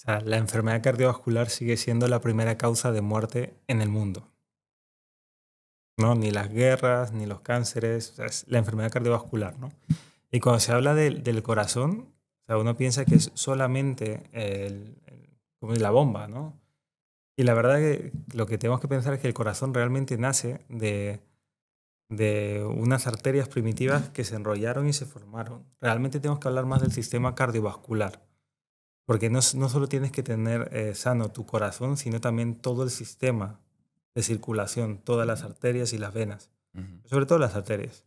O sea, la enfermedad cardiovascular sigue siendo la primera causa de muerte en el mundo. ¿no? Ni las guerras, ni los cánceres, es la enfermedad cardiovascular, ¿no? Y cuando se habla del corazón, sea, uno piensa que es solamente la bomba, ¿no? Y la verdad que lo que tenemos que pensar es que el corazón realmente nace de, de unas arterias primitivas que se enrollaron y se formaron. Realmente tenemos que hablar más del sistema cardiovascular. Porque no, solo tienes que tener eh, sano tu corazón, sino también todo el sistema de circulación, todas las arterias y las venas. Sobre todo las arterias.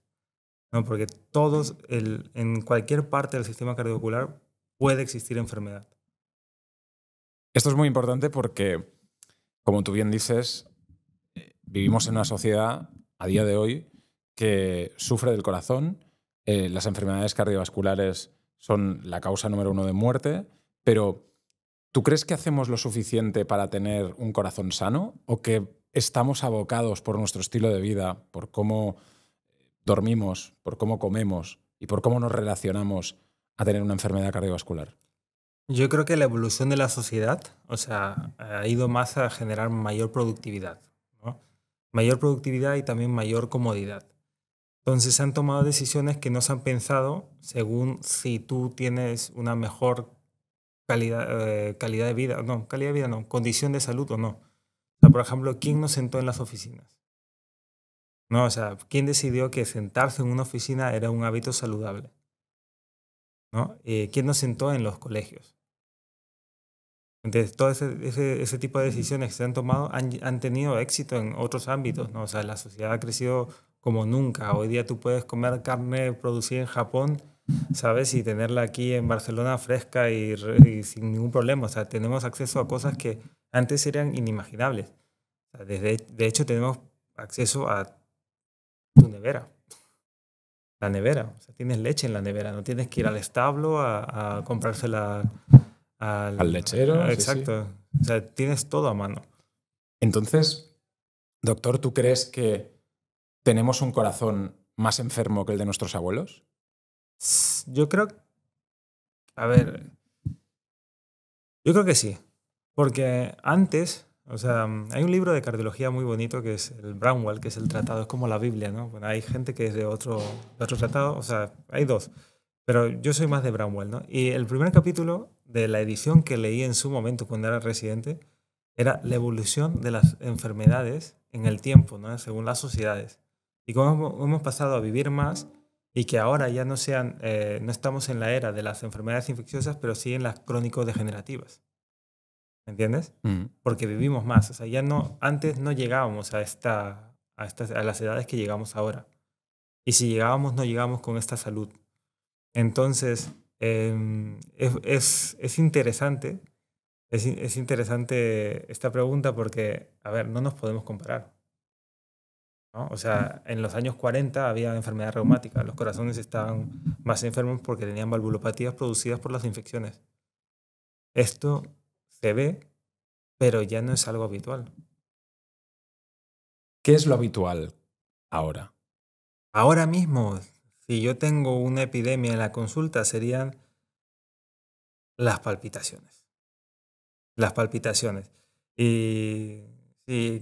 ¿no? Porque todos, el, en cualquier parte del sistema cardiovascular puede existir enfermedad. Esto es muy importante porque, como tú bien dices, eh, vivimos en una sociedad a día de hoy que sufre del corazón, eh, las enfermedades cardiovasculares son la causa número uno de muerte pero, ¿tú crees que hacemos lo suficiente para tener un corazón sano? ¿O que estamos abocados por nuestro estilo de vida, por cómo dormimos, por cómo comemos y por cómo nos relacionamos a tener una enfermedad cardiovascular? Yo creo que la evolución de la sociedad, o sea, ha ido más a generar mayor productividad, mayor productividad y también mayor comodidad. Entonces se han tomado decisiones que no se han pensado según si tú tienes una mejor eh, calidad, de vida, no, calidad de vida no, condición de salud o no. O sea, por ejemplo, ¿quién nos sentó en las oficinas? No, o sea, ¿quién decidió que sentarse en una oficina era un hábito saludable? ¿No? Eh, ¿Quién nos sentó en los colegios? Entonces, todo ese, ese, tipo de decisiones que se han tomado han, han, tenido éxito en otros ámbitos, ¿no? O sea, la sociedad ha crecido como nunca. Hoy día tú puedes comer carne producida en Japón ¿sabes? Y tenerla aquí en Barcelona fresca y, sin ningún problema. O sea, tenemos acceso a cosas que antes eran inimaginables. desde, de hecho, tenemos acceso a tu nevera. La nevera. O sea, tienes leche en la nevera. No tienes que ir al establo a, a comprársela al, lechero. exacto. O sea, tienes todo a mano. Entonces, doctor, ¿tú crees que tenemos un corazón más enfermo que el de nuestros abuelos? Yo creo. A ver. Yo creo que sí. Porque antes, o sea, mm, hay un libro de cardiología muy bonito que es el Brownwell, que es el tratado, es como la Biblia, ¿no? hay gente que es de otro, otro tratado, o sea, hay dos. Pero yo soy más de Brownwell, ¿no? Y el primer capítulo de la edición que leí en su momento cuando era residente era la evolución de las enfermedades en el tiempo, ¿no? Según las sociedades. Y cómo hemos pasado a vivir más, y que ahora ya no sean, eh, no estamos en la era de las enfermedades infecciosas, pero sí en las crónico-degenerativas. ¿Me entiendes? Mm. Porque vivimos más. O sea, ya no, antes no llegábamos a, esta, a, a las edades que llegamos ahora. Y si llegábamos, no llegábamos con esta salud. Entonces, em, es, interesante, es interesante esta pregunta porque, a ver, no nos podemos comparar. O sea, en los años 40 había enfermedad reumática, los corazones estaban más enfermos porque tenían valvulopatías producidas por las infecciones. Esto se ve, pero ya no es algo habitual. ¿Qué es lo habitual ahora? Ahora mismo, si yo tengo una epidemia en la consulta, serían las palpitaciones. Las palpitaciones. Y y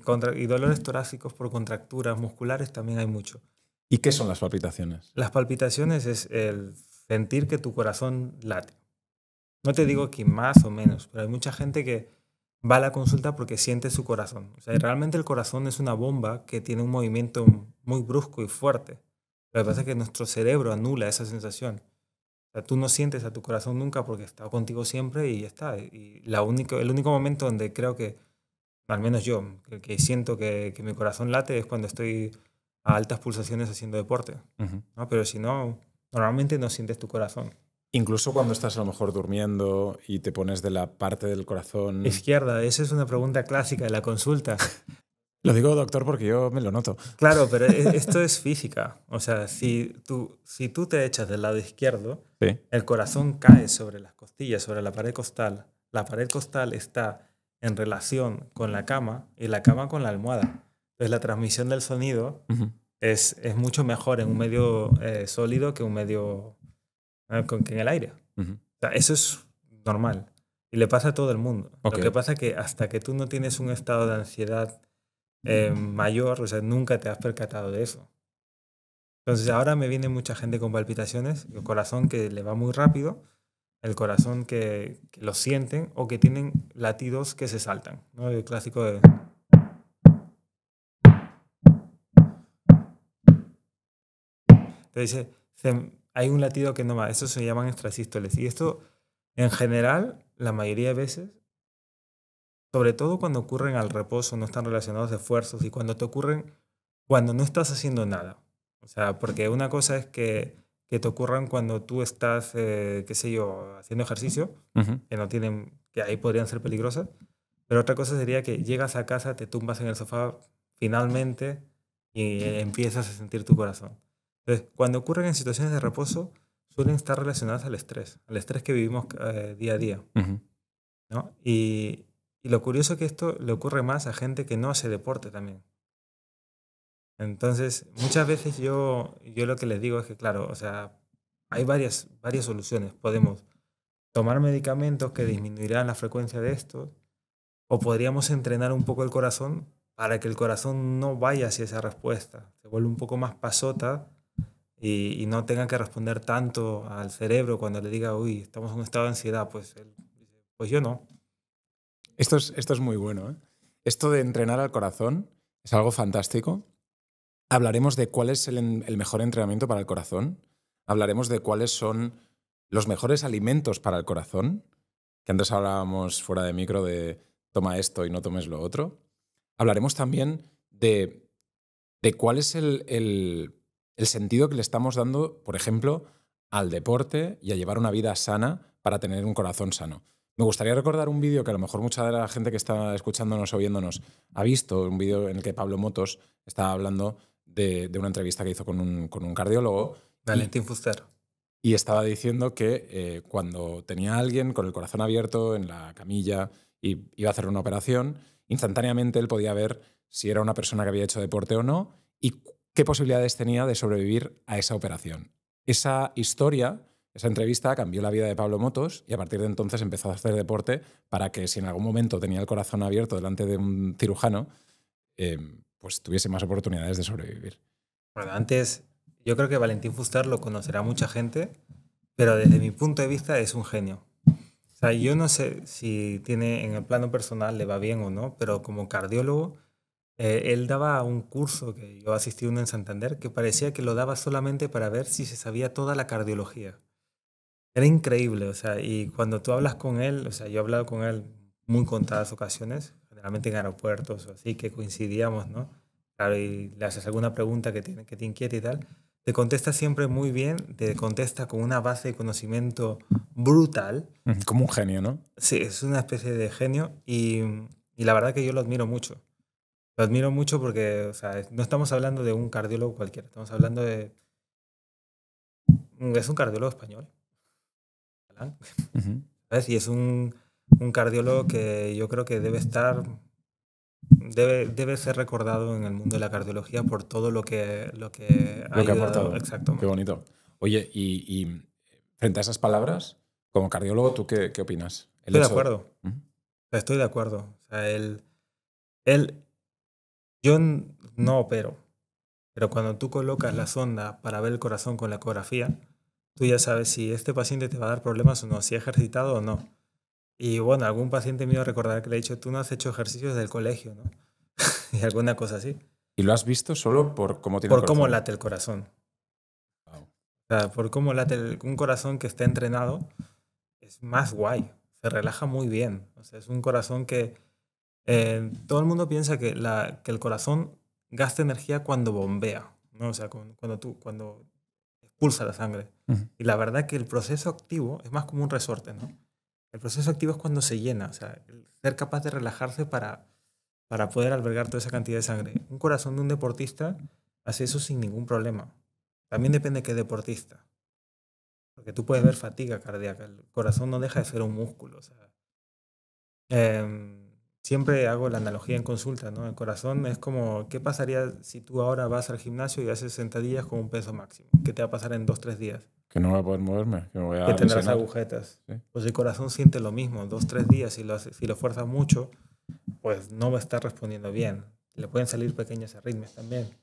dolores torácicos por contracturas musculares también hay mucho. ¿Y qué son las palpitaciones? Las palpitaciones es el sentir que tu corazón late. No te digo que más o menos, pero hay mucha gente que va a la consulta porque siente su corazón. O sea, realmente el corazón es una bomba que tiene un movimiento muy brusco y fuerte. Lo que pasa es que nuestro cerebro anula esa sensación. O sea, tú no sientes a tu corazón nunca porque está contigo siempre y ya está. Y la único, el único momento donde creo que al menos yo, que, siento que, mi corazón late es cuando estoy a altas pulsaciones haciendo deporte. ¿no? Pero si no, normalmente no sientes tu corazón. Incluso cuando estás a lo mejor durmiendo y te pones de la parte del corazón. Izquierda, esa es una pregunta clásica de la consulta. lo digo, doctor, porque yo me lo noto. Claro, pero e, esto es física. O sea, si tú, si tú te echas del lado izquierdo, el corazón cae sobre las costillas, sobre la pared costal. La pared costal está en relación con la cama y la cama con la almohada. Entonces la transmisión del sonido es, es, mucho mejor en un medio eh, sólido que un medio eh, con, que en el aire. eso es normal y le pasa a todo el mundo. Lo que pasa es que hasta que tú no tienes un estado de ansiedad eh, mayor, o sea, nunca te has percatado de eso. Entonces ahora me viene mucha gente con palpitaciones, el corazón que le va muy rápido el corazón que, lo sienten o que tienen latidos que se saltan. El clásico de... Te dice, hay un latido que no va, eso se llaman extrasístoles. Y esto, en general, la mayoría de veces, sobre todo cuando ocurren al reposo, no están relacionados a esfuerzos y cuando te ocurren cuando no estás haciendo nada. O sea, porque una cosa es que que te ocurran cuando tú estás, eh, qué sé yo, haciendo ejercicio, que no tienen, que ahí podrían ser peligrosas. Pero otra cosa sería que llegas a casa, te tumbas en el sofá finalmente y empiezas a sentir tu corazón. Entonces, cuando ocurren en situaciones de reposo, suelen estar relacionadas al estrés, al estrés que vivimos eh, día a día. ¿no? y, y, lo curioso es que esto le ocurre más a gente que no hace deporte también. Entonces, muchas veces yo, yo lo que les digo es que, claro, o sea, hay varias, varias soluciones. Podemos tomar medicamentos que disminuirán la frecuencia de esto o podríamos entrenar un poco el corazón para que el corazón no vaya hacia esa respuesta, se vuelva un poco más pasota y, no tenga que responder tanto al cerebro cuando le diga, uy, estamos en un estado de ansiedad, pues, pues yo no. Esto es, esto es muy bueno. ¿eh? Esto de entrenar al corazón es algo fantástico Hablaremos de cuál es el, mejor entrenamiento para el corazón. Hablaremos de cuáles son los mejores alimentos para el corazón. Que antes hablábamos fuera de micro de toma esto y no tomes lo otro. Hablaremos también de, de cuál es el, el sentido que le estamos dando, por ejemplo, al deporte y a llevar una vida sana para tener un corazón sano. Me gustaría recordar un vídeo que a lo mejor mucha de la gente que está escuchándonos o viéndonos ha visto, un vídeo en el que Pablo Motos estaba hablando de, una entrevista que hizo con un, cardiólogo. Valentín Fuster. Y estaba diciendo que eh, cuando tenía a alguien con el corazón abierto en la camilla y iba a hacer una operación, instantáneamente él podía ver si era una persona que había hecho deporte o no y qué posibilidades tenía de sobrevivir a esa operación. Esa historia, esa entrevista cambió la vida de Pablo Motos y a partir de entonces empezó a hacer deporte para que si en algún momento tenía el corazón abierto delante de un cirujano, eh, pues tuviese más oportunidades de sobrevivir. Bueno, antes yo creo que Valentín Fustar lo conocerá mucha gente, pero desde mi punto de vista es un genio. O sea, yo no sé si tiene en el plano personal le va bien o no, pero como cardiólogo, eh, él daba un curso que yo asistí uno en Santander que parecía que lo daba solamente para ver si se sabía toda la cardiología. Era increíble, o sea, y cuando tú hablas con él, o sea, yo he hablado con él muy contadas ocasiones, en aeropuertos o así, que coincidíamos, ¿no? Claro, y le haces alguna pregunta que te, que te inquieta y tal, te contesta siempre muy bien, te contesta con una base de conocimiento brutal. Como un genio, ¿no? Sí, es una especie de genio y, y la verdad que yo lo admiro mucho. Lo admiro mucho porque, o sea, no estamos hablando de un cardiólogo cualquiera, estamos hablando de... Es un cardiólogo español. ¿Sabes? Y es un un cardiólogo que yo creo que debe estar, debe, debe ser recordado en el mundo de la cardiología por todo lo que, lo que, ha, aportado. Exacto. Qué bonito. Oye, y, frente a esas palabras, como cardiólogo, ¿tú qué, qué opinas? Estoy de acuerdo. Estoy de acuerdo. O sea, yo no opero, pero cuando tú colocas la sonda para ver el corazón con la ecografía, tú ya sabes si este paciente te va a dar problemas o no, si ha ejercitado o no. Y bueno, algún paciente mío recordará que le he dicho, tú no has hecho ejercicios del colegio, ¿no? y alguna cosa así. ¿Y lo has visto solo por cómo tiene Por cómo late el corazón. O sea, por cómo late un corazón que está entrenado es más guay, se relaja muy bien. O sea, es un corazón que eh, todo el mundo piensa que, la, que el corazón gasta energía cuando bombea, ¿no? O sea, cuando, tú, cuando expulsa la sangre. Y la verdad que el proceso activo es más como un resorte, ¿no? El proceso activo es cuando se llena, o sea, el ser capaz de relajarse para, para poder albergar toda esa cantidad de sangre. Un corazón de un deportista hace eso sin ningún problema. También depende de qué deportista. Porque tú puedes ver fatiga cardíaca. El corazón no deja de ser un músculo. eh, siempre hago la analogía en consulta, ¿no? El corazón es como, ¿qué pasaría si tú ahora vas al gimnasio y haces sentadillas con un peso máximo? ¿Qué te va a pasar en dos, tres días? Que no voy a poder moverme, que me voy a... Que tendrás agujetas. Pues el corazón siente lo mismo, dos, tres días, si lo, si lo fuerzas mucho, pues no va a estar respondiendo bien. Le pueden salir pequeñas arritmias también.